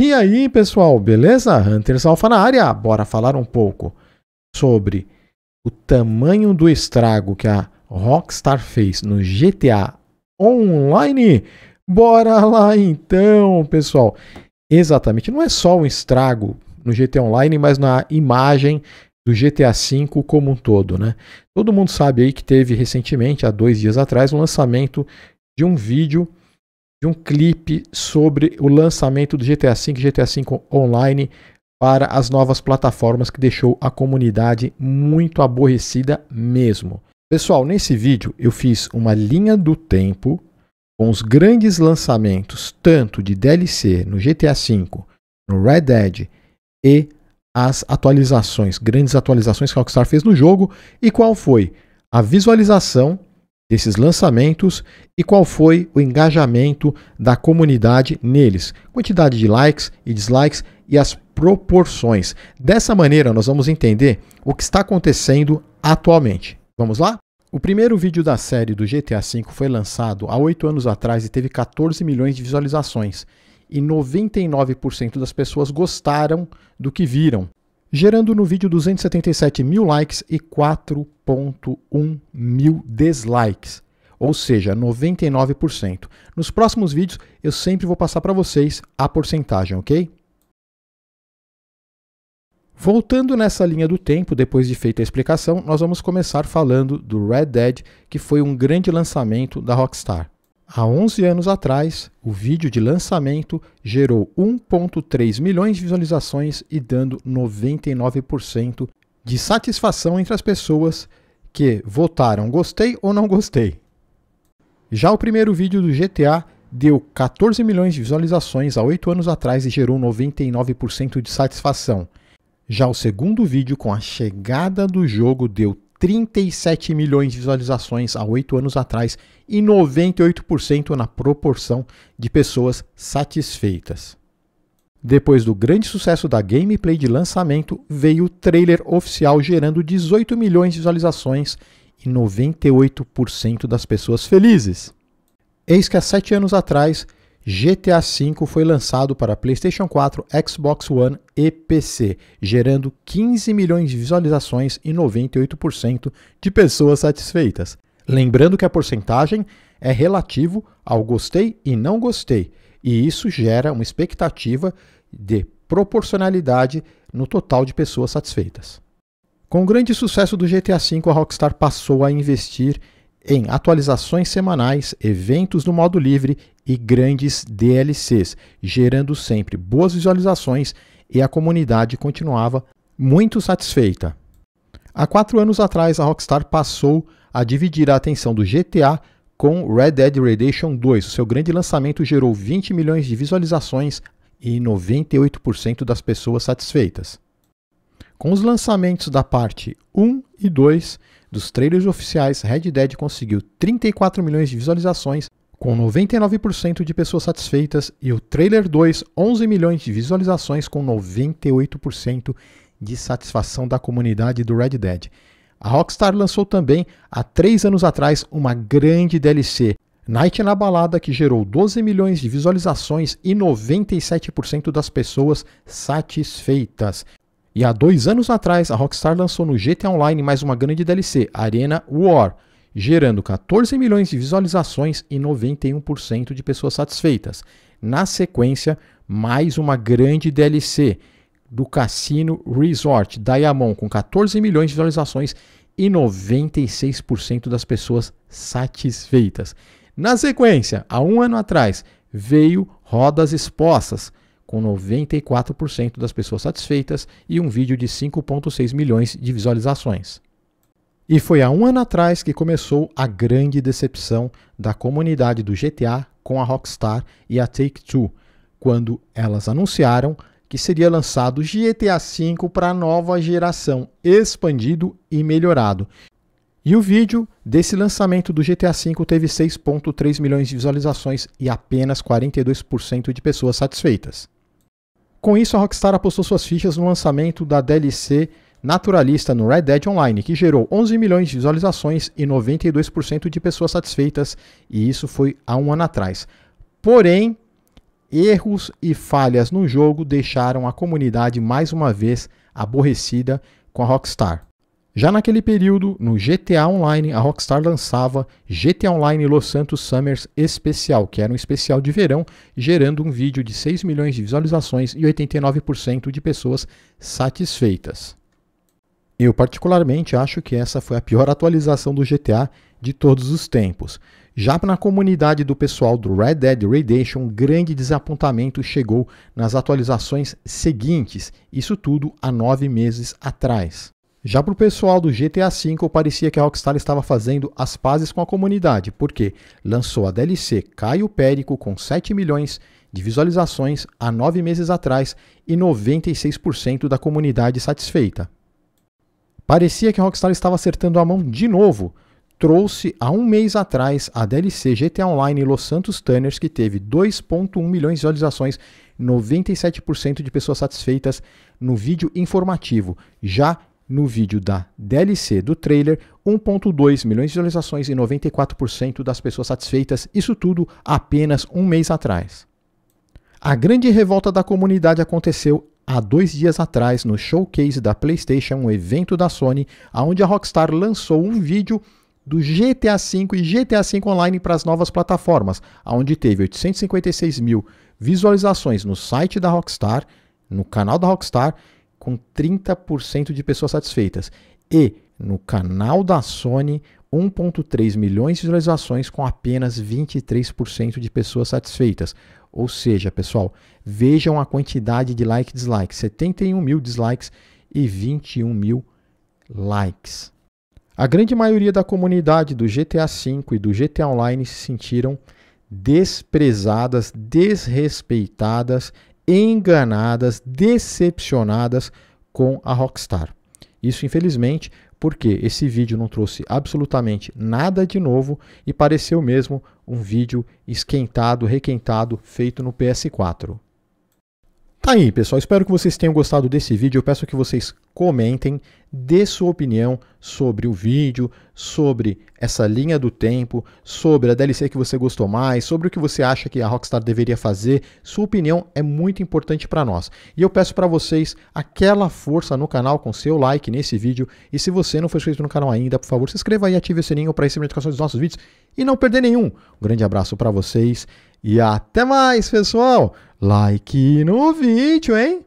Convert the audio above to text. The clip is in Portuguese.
E aí, pessoal, beleza? Hunters Alpha na área. Bora falar um pouco sobre o tamanho do estrago que a Rockstar fez no GTA Online. Bora lá então, pessoal. Exatamente, não é só o estrago no GTA Online, mas na imagem do GTA V como um todo, né? Todo mundo sabe aí que teve recentemente, há dois dias atrás, o lançamento de um vídeo de um clipe sobre o lançamento do GTA V e GTA V Online para as novas plataformas que deixou a comunidade muito aborrecida mesmo. Pessoal, nesse vídeo eu fiz uma linha do tempo com os grandes lançamentos tanto de DLC no GTA V, no Red Dead e as atualizações, grandes atualizações que a Rockstar fez no jogo e qual foi a visualização desses lançamentos e qual foi o engajamento da comunidade neles, quantidade de likes e dislikes e as proporções. Dessa maneira, nós vamos entender o que está acontecendo atualmente. Vamos lá? O primeiro vídeo da série do GTA V foi lançado há oito anos atrás e teve 14 milhões de visualizações. E 99% das pessoas gostaram do que viram gerando no vídeo 277 mil likes e 4.1 mil dislikes, ou seja, 99%. Nos próximos vídeos eu sempre vou passar para vocês a porcentagem, ok? Voltando nessa linha do tempo, depois de feita a explicação, nós vamos começar falando do Red Dead, que foi um grande lançamento da Rockstar. Há 11 anos atrás, o vídeo de lançamento gerou 1,3 milhões de visualizações e dando 99% de satisfação entre as pessoas que votaram gostei ou não gostei. Já o primeiro vídeo do GTA deu 14 milhões de visualizações há 8 anos atrás e gerou 99% de satisfação. Já o segundo vídeo com a chegada do jogo deu 37 milhões de visualizações há oito anos atrás e 98% na proporção de pessoas satisfeitas. Depois do grande sucesso da gameplay de lançamento, veio o trailer oficial gerando 18 milhões de visualizações e 98% das pessoas felizes. Eis que há sete anos atrás, GTA V foi lançado para PlayStation 4, Xbox One e PC, gerando 15 milhões de visualizações e 98% de pessoas satisfeitas. Lembrando que a porcentagem é relativo ao gostei e não gostei, e isso gera uma expectativa de proporcionalidade no total de pessoas satisfeitas. Com o grande sucesso do GTA V, a Rockstar passou a investir em atualizações semanais, eventos no modo livre e grandes DLCs, gerando sempre boas visualizações e a comunidade continuava muito satisfeita. Há quatro anos atrás, a Rockstar passou a dividir a atenção do GTA com Red Dead Redemption 2. O seu grande lançamento gerou 20 milhões de visualizações e 98% das pessoas satisfeitas. Com os lançamentos da parte 1 e 2, dos trailers oficiais, Red Dead conseguiu 34 milhões de visualizações, com 99% de pessoas satisfeitas, e o trailer 2, 11 milhões de visualizações, com 98% de satisfação da comunidade do Red Dead. A Rockstar lançou também, há três anos atrás, uma grande DLC, Night na Balada, que gerou 12 milhões de visualizações e 97% das pessoas satisfeitas. E há dois anos atrás, a Rockstar lançou no GTA Online mais uma grande DLC, Arena War, gerando 14 milhões de visualizações e 91% de pessoas satisfeitas. Na sequência, mais uma grande DLC do Cassino Resort Diamond, com 14 milhões de visualizações e 96% das pessoas satisfeitas. Na sequência, há um ano atrás, veio Rodas Expostas com 94% das pessoas satisfeitas e um vídeo de 5,6 milhões de visualizações. E foi há um ano atrás que começou a grande decepção da comunidade do GTA com a Rockstar e a Take-Two, quando elas anunciaram que seria lançado GTA V para a nova geração, expandido e melhorado. E o vídeo desse lançamento do GTA V teve 6,3 milhões de visualizações e apenas 42% de pessoas satisfeitas. Com isso, a Rockstar apostou suas fichas no lançamento da DLC naturalista no Red Dead Online, que gerou 11 milhões de visualizações e 92% de pessoas satisfeitas, e isso foi há um ano atrás. Porém, erros e falhas no jogo deixaram a comunidade mais uma vez aborrecida com a Rockstar. Já naquele período, no GTA Online, a Rockstar lançava GTA Online Los Santos Summers Especial, que era um especial de verão, gerando um vídeo de 6 milhões de visualizações e 89% de pessoas satisfeitas. Eu particularmente acho que essa foi a pior atualização do GTA de todos os tempos. Já na comunidade do pessoal do Red Dead Redemption, um grande desapontamento chegou nas atualizações seguintes, isso tudo há nove meses atrás. Já para o pessoal do GTA V, parecia que a Rockstar estava fazendo as pazes com a comunidade, porque lançou a DLC Caio Périco com 7 milhões de visualizações há 9 meses atrás e 96% da comunidade satisfeita. Parecia que a Rockstar estava acertando a mão de novo. Trouxe há um mês atrás a DLC GTA Online Los Santos Tanners, que teve 2,1 milhões de visualizações, 97% de pessoas satisfeitas no vídeo informativo. Já no vídeo da DLC do trailer, 1,2 milhões de visualizações e 94% das pessoas satisfeitas, isso tudo apenas um mês atrás. A grande revolta da comunidade aconteceu há dois dias atrás no showcase da PlayStation, um evento da Sony, onde a Rockstar lançou um vídeo do GTA V e GTA V Online para as novas plataformas, onde teve 856 mil visualizações no site da Rockstar, no canal da Rockstar com 30% de pessoas satisfeitas. E no canal da Sony, 1,3 milhões de visualizações com apenas 23% de pessoas satisfeitas. Ou seja, pessoal, vejam a quantidade de like e dislike: 71 mil dislikes e 21 mil likes. A grande maioria da comunidade do GTA V e do GTA Online se sentiram desprezadas, desrespeitadas enganadas, decepcionadas com a Rockstar. Isso, infelizmente, porque esse vídeo não trouxe absolutamente nada de novo e pareceu mesmo um vídeo esquentado, requentado, feito no PS4. Tá aí, pessoal. Espero que vocês tenham gostado desse vídeo. Eu peço que vocês comentem, dê sua opinião sobre o vídeo, sobre essa linha do tempo, sobre a DLC que você gostou mais, sobre o que você acha que a Rockstar deveria fazer. Sua opinião é muito importante para nós. E eu peço para vocês aquela força no canal com seu like nesse vídeo. E se você não foi inscrito no canal ainda, por favor, se inscreva e ative o sininho para receber notificações dos nossos vídeos e não perder nenhum. Um grande abraço para vocês e até mais, pessoal! like no vídeo, hein?